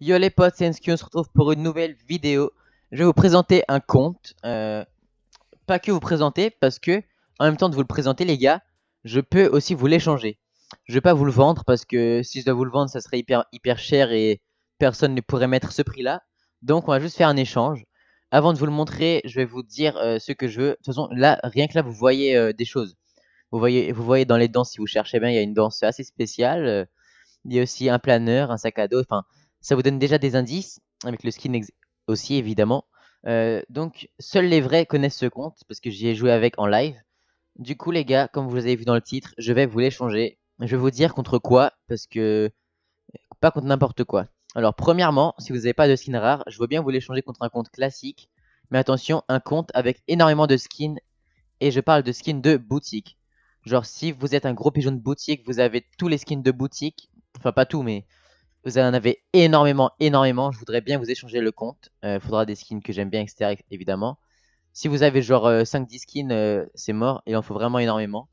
Yo les potes, c'est NSQ, on se retrouve pour une nouvelle vidéo. Je vais vous présenter un compte. Euh, pas que vous présenter, parce que en même temps de vous le présenter, les gars, je peux aussi vous l'échanger. Je vais pas vous le vendre, parce que si je dois vous le vendre, ça serait hyper, hyper cher et personne ne pourrait mettre ce prix-là. Donc on va juste faire un échange. Avant de vous le montrer, je vais vous dire euh, ce que je veux. De toute façon, là, rien que là, vous voyez euh, des choses. Vous voyez, vous voyez dans les dents. si vous cherchez bien, il y a une danse assez spéciale. Il y a aussi un planeur, un sac à dos, enfin ça vous donne déjà des indices, avec le skin aussi évidemment. Euh, donc, seuls les vrais connaissent ce compte, parce que j'y ai joué avec en live. Du coup, les gars, comme vous avez vu dans le titre, je vais vous l'échanger. Je vais vous dire contre quoi, parce que... Pas contre n'importe quoi. Alors, premièrement, si vous n'avez pas de skin rare, je veux bien vous l'échanger contre un compte classique. Mais attention, un compte avec énormément de skins. Et je parle de skins de boutique. Genre, si vous êtes un gros pigeon de boutique, vous avez tous les skins de boutique. Enfin, pas tout, mais vous en avez énormément, énormément. Je voudrais bien vous échanger le compte. Euh, il faudra des skins que j'aime bien, etc. Évidemment. Si vous avez genre 5-10 euh, skins, euh, c'est mort. Il en faut vraiment énormément.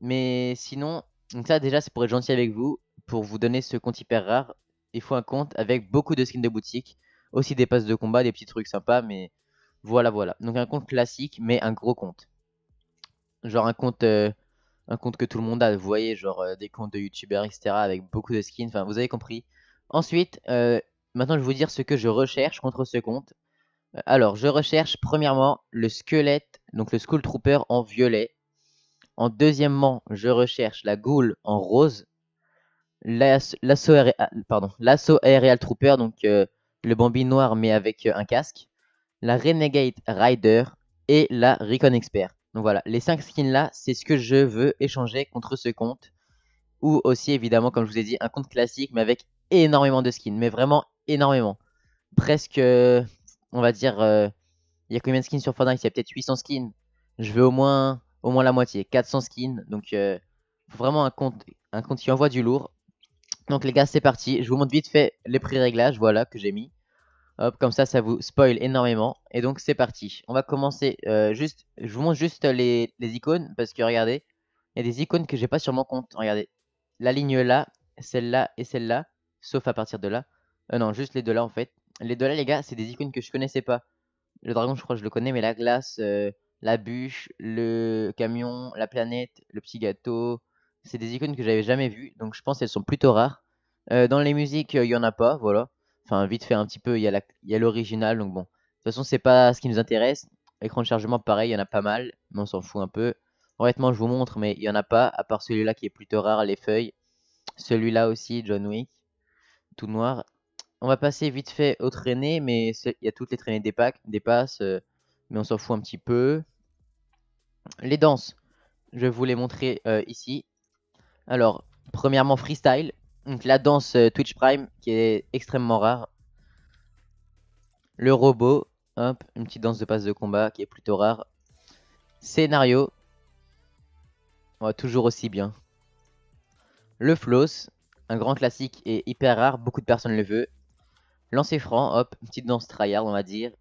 Mais sinon, donc ça déjà c'est pour être gentil avec vous. Pour vous donner ce compte hyper rare, il faut un compte avec beaucoup de skins de boutique. Aussi des passes de combat, des petits trucs sympas. Mais voilà, voilà. Donc un compte classique, mais un gros compte. Genre un compte, un compte que tout le monde a. Vous voyez, genre des comptes de youtubeurs, etc. Avec beaucoup de skins. Enfin, vous avez compris. Ensuite, euh, maintenant je vais vous dire ce que je recherche contre ce compte. Euh, alors, je recherche premièrement le squelette, donc le school Trooper en violet. En deuxièmement, je recherche la Ghoul en rose. Ah, l'assaut aérial Trooper, donc euh, le Bambi noir mais avec un casque. La Renegade Rider et la Recon Expert. Donc voilà, les 5 skins là, c'est ce que je veux échanger contre ce compte. Ou aussi évidemment, comme je vous ai dit, un compte classique mais avec énormément de skins, mais vraiment énormément. Presque, euh, on va dire, euh, il y a combien de skins sur Fortnite Il y a peut-être 800 skins. Je veux au moins, au moins la moitié, 400 skins. Donc, euh, vraiment un compte, un compte qui envoie du lourd. Donc, les gars, c'est parti. Je vous montre vite fait les pré-réglages, voilà, que j'ai mis. Hop, comme ça, ça vous spoil énormément. Et donc, c'est parti. On va commencer. juste, je vous montre juste les, les icônes, parce que regardez, il y a des icônes que j'ai pas sur mon compte. Regardez, la ligne là, celle-là et celle-là sauf à partir de là. Euh, non, juste les deux là en fait. Les deux là, les gars, c'est des icônes que je connaissais pas. Le dragon, je crois que je le connais, mais la glace, euh, la bûche, le camion, la planète, le petit gâteau, c'est des icônes que j'avais jamais vues, donc je pense qu'elles sont plutôt rares. Euh, dans les musiques, il euh, y en a pas, voilà. Enfin, vite fait un petit peu, il y a l'original, donc bon. De toute façon, c'est pas ce qui nous intéresse. Écran de chargement, pareil, il y en a pas mal, mais on s'en fout un peu. Honnêtement, je vous montre, mais il y en a pas, à part celui-là qui est plutôt rare, les feuilles. Celui-là aussi, John Wick tout noir. On va passer vite fait aux traînées, mais il y a toutes les traînées des packs, des passes, euh, mais on s'en fout un petit peu. Les danses, je vous les montrer euh, ici. Alors, premièrement freestyle, donc la danse euh, Twitch Prime qui est extrêmement rare. Le robot, hop, une petite danse de passe de combat qui est plutôt rare. Scénario, va toujours aussi bien. Le floss, un grand classique et hyper rare, beaucoup de personnes le veulent. Lancer franc, hop, petite danse tryhard on va dire.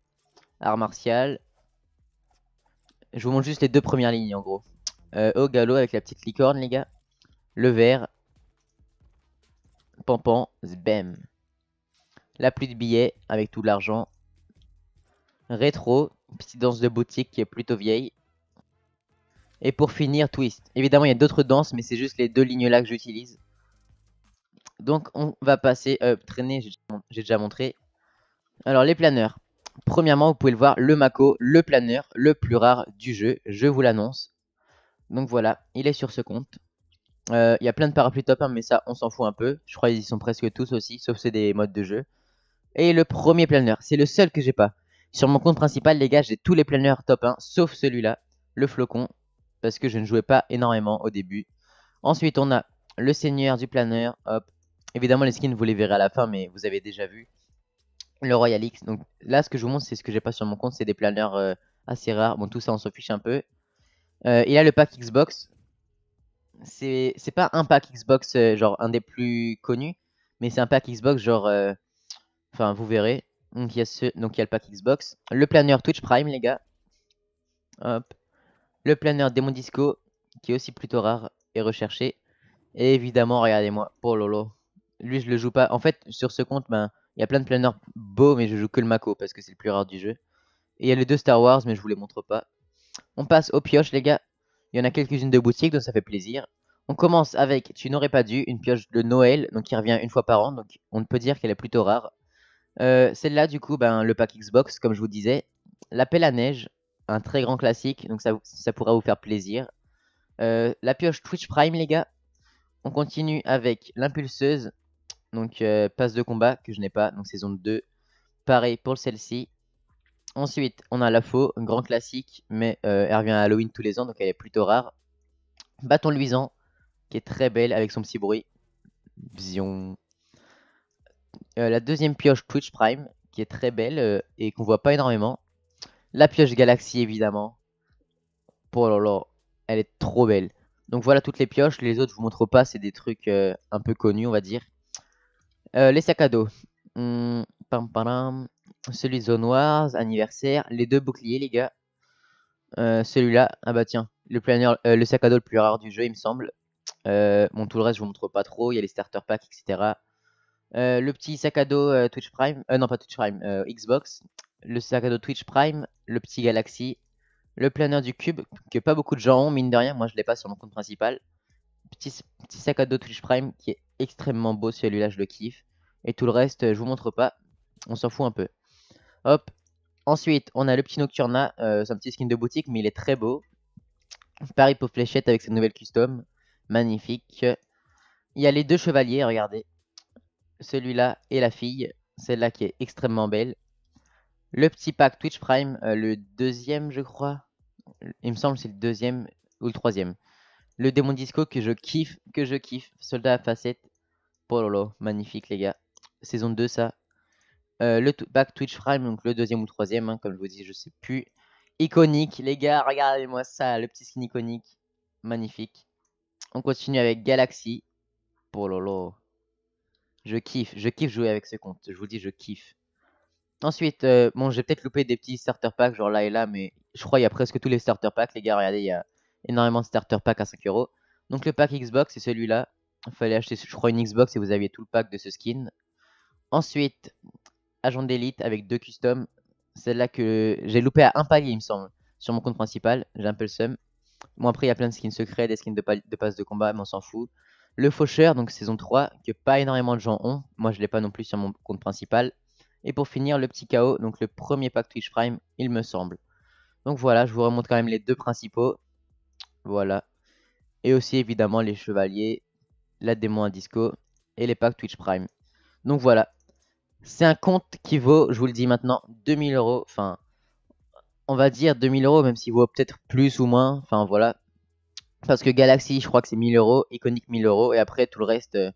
Art martial. Je vous montre juste les deux premières lignes en gros. Euh, au galop avec la petite licorne les gars. Le vert. Pampan, zbem. La pluie de billets avec tout l'argent. Rétro, petite danse de boutique qui est plutôt vieille. Et pour finir, twist. Évidemment, il y a d'autres danses, mais c'est juste les deux lignes là que j'utilise. Donc on va passer, euh, traîner, j'ai déjà montré. Alors les planeurs. Premièrement, vous pouvez le voir, le Mako, le planeur, le plus rare du jeu, je vous l'annonce. Donc voilà, il est sur ce compte. Euh, il y a plein de parapluies top 1, hein, mais ça, on s'en fout un peu. Je crois qu'ils sont presque tous aussi, sauf c'est des modes de jeu. Et le premier planeur, c'est le seul que j'ai pas. Sur mon compte principal, les gars, j'ai tous les planeurs top 1, sauf celui-là, le flocon, parce que je ne jouais pas énormément au début. Ensuite, on a le seigneur du planeur, hop, Évidemment, les skins, vous les verrez à la fin, mais vous avez déjà vu le Royal X. Donc là, ce que je vous montre, c'est ce que j'ai pas sur mon compte, c'est des planeurs euh, assez rares. Bon, tout ça, on s'en fiche un peu. Euh, il a le pack Xbox. C'est pas un pack Xbox, euh, genre un des plus connus, mais c'est un pack Xbox, genre. Enfin, vous verrez. Donc il, y a ce... Donc il a le pack Xbox. Le planeur Twitch Prime, les gars. Hop. Le planeur Demon Disco, qui est aussi plutôt rare et recherché. Et évidemment, regardez-moi, lolo lui, je le joue pas. En fait, sur ce compte, ben, il y a plein de planeurs beaux, mais je joue que le Mako parce que c'est le plus rare du jeu. Et il y a les deux Star Wars, mais je vous les montre pas. On passe aux pioches, les gars. Il y en a quelques-unes de boutique, donc ça fait plaisir. On commence avec Tu n'aurais pas dû, une pioche de Noël, donc qui revient une fois par an, donc on peut dire qu'elle est plutôt rare. Euh, celle-là, du coup, ben, le pack Xbox, comme je vous disais. L'appel à neige, un très grand classique, donc ça, pourra vous faire plaisir. Euh, la pioche Twitch Prime, les gars. On continue avec l'impulseuse, donc euh, passe de combat que je n'ai pas, donc saison 2. Pareil pour celle-ci. Ensuite, on a la faux, grand classique, mais euh, elle revient à Halloween tous les ans, donc elle est plutôt rare. Bâton luisant, qui est très belle avec son petit bruit. vision euh, la deuxième pioche Twitch Prime, qui est très belle et qu'on voit pas énormément. La pioche Galaxy, évidemment. Oh elle est trop belle. Donc voilà toutes les pioches, les autres je vous montre pas, c'est des trucs un peu connus on va dire. Euh, les sacs à dos. Hmm, celui pam, pam, Celui zone anniversaire. Les deux boucliers, les gars. Euh, celui-là, ah bah tiens, le, planeur, le sac à dos le plus rare du jeu, il me semble. Euh, bon, tout le reste, je vous montre pas trop. Il y a les starter packs, etc. le petit sac à dos Twitch Prime. non, pas Twitch Prime, Xbox. Le sac à dos Twitch Prime. Le petit Galaxy. Le planeur du cube, que pas beaucoup de gens ont, mine de rien. Moi, je l'ai pas sur mon compte principal petit, sac à dos Twitch Prime qui est extrêmement beau celui-là, je le kiffe. Et tout le reste, euh, je vous montre pas, on s'en fout un peu. Hop, ensuite on a le petit Nocturna, euh, c'est un petit skin de boutique mais il est très beau. Paris pour fléchette avec sa nouvelle custom, magnifique. Il y a les deux chevaliers, regardez. Celui-là et la fille, celle-là qui est extrêmement belle. Le petit pack Twitch Prime, euh, le deuxième je crois. Il me semble c'est le deuxième ou le troisième. Le démon disco que je kiffe, que je kiffe. Soldat à facette. Pololo, oh magnifique les gars. Saison 2 ça. Euh, le back Twitch Prime, donc le deuxième ou troisième, hein, comme je vous dis, je sais plus. Iconique, les gars, regardez-moi ça, le petit skin iconique. Magnifique. On continue avec Galaxy. Pololo. Oh je kiffe, je kiffe jouer avec ce compte. Je vous dis, je kiffe. Ensuite, euh, bon, j'ai peut-être loupé des petits starter packs, genre là et là, mais je crois qu'il y a presque tous les starter packs, les gars. Regardez, il y a énormément de starter pack à 5 euros. Donc le pack Xbox, c'est celui-là. Il fallait acheter, je crois, une Xbox et vous aviez tout le pack de ce skin. Ensuite, Agent d'élite avec deux customs. Celle-là que j'ai loupé à un palier, il me semble, sur mon compte principal. J'ai un peu le seum. Bon, après, il y a plein de skins secrets, des skins de, de passe de combat, mais on s'en fout. Le Faucheur, donc saison 3, que pas énormément de gens ont. Moi, je l'ai pas non plus sur mon compte principal. Et pour finir, le petit chaos, donc le premier pack Twitch Prime, il me semble. Donc voilà, je vous remonte quand même les deux principaux. Voilà. Et aussi évidemment les chevaliers, la démo à disco et les packs Twitch Prime. Donc voilà. C'est un compte qui vaut, je vous le dis maintenant, 2000 euros. Enfin, on va dire 2000 euros, même s'il vaut peut-être plus ou moins. Enfin voilà. Parce que Galaxy, je crois que c'est 1000 euros, Iconic 1000 euros, et après tout le reste, euh,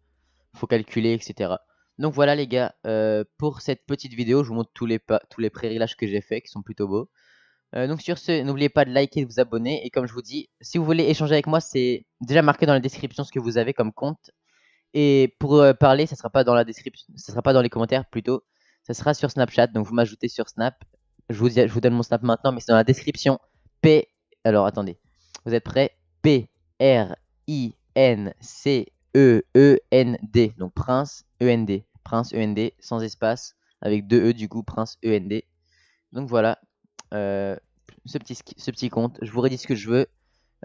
faut calculer, etc. Donc voilà les gars, euh, pour cette petite vidéo, je vous montre tous les, tous les pré que j'ai fait, qui sont plutôt beaux. Euh, donc sur ce, n'oubliez pas de liker et de vous abonner. Et comme je vous dis, si vous voulez échanger avec moi, c'est déjà marqué dans la description ce que vous avez comme compte. Et pour euh, parler, ça sera pas dans la description, ça sera pas dans les commentaires plutôt. Ça sera sur Snapchat. Donc vous m'ajoutez sur Snap. Je vous, je vous donne mon Snap maintenant, mais c'est dans la description. P. Alors attendez, vous êtes prêts P R I N C E E N D. Donc Prince E N D. Prince E N D sans espace avec deux E du coup Prince E N D. Donc voilà. Euh, ce, petit, ce petit compte. Je vous redis ce que je veux.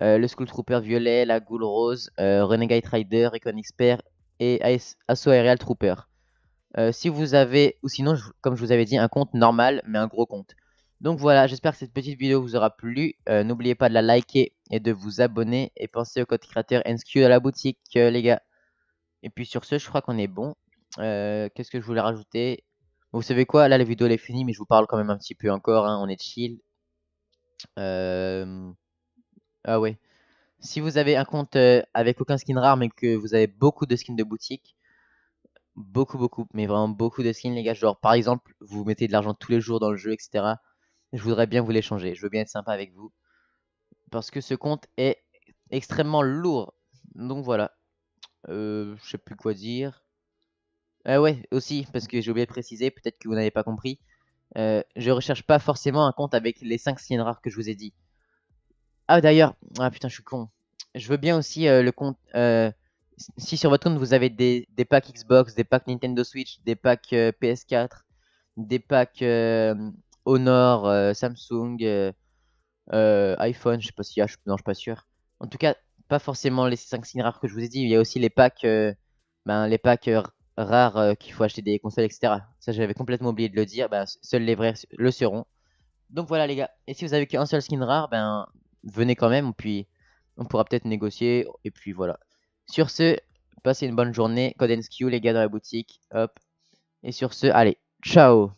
Euh, le school Trooper violet, la Ghoul rose, euh, Renegade Rider, Recon Expert et asso Aerial Trooper. si vous avez, ou sinon, comme je vous avais dit, un compte normal, mais un gros compte. Donc voilà, j'espère que cette petite vidéo vous aura plu. N'oubliez pas de la liker et de vous abonner. Et pensez au code créateur NSQ à la boutique, les gars. Et puis sur ce, je crois qu'on est bon. Qu'est-ce que je voulais rajouter vous savez quoi Là, la vidéo elle est finie, mais je vous parle quand même un petit peu encore. Hein. on est chill. Euh, ah ouais. Si vous avez un compte euh, avec aucun skin rare, mais que vous avez beaucoup de skins de boutique, beaucoup, beaucoup, mais vraiment beaucoup de skins, les gars. Genre, par exemple, vous mettez de l'argent tous les jours dans le jeu, etc. Je voudrais bien vous l'échanger, Je veux bien être sympa avec vous. Parce que ce compte est extrêmement lourd. Donc voilà. Euh, je sais plus quoi dire. Euh, ouais, aussi, parce que j'ai oublié de préciser, peut-être que vous n'avez pas compris. Euh, je recherche pas forcément un compte avec les 5 signes rares que je vous ai dit. Ah d'ailleurs, ah putain je suis con. Je veux bien aussi euh, le compte... si sur votre compte vous avez des, packs Xbox, des packs Nintendo Switch, des packs PS4, des packs Honor, Samsung, iPhone, je sais pas si... y je, non je suis pas sûr. En tout cas, pas forcément les 5 signes rares que je vous ai dit, il y a aussi les packs... ben, les packs rare euh, qu'il faut acheter des consoles, etc. Ça, j'avais complètement oublié de le dire. Bah, seuls les vrais le seront. Donc voilà, les gars. Et si vous avez qu'un seul skin rare, ben venez quand même. Puis on pourra peut-être négocier. Et puis voilà. Sur ce, passez une bonne journée. Code les gars, dans la boutique. Hop. Et sur ce, allez, ciao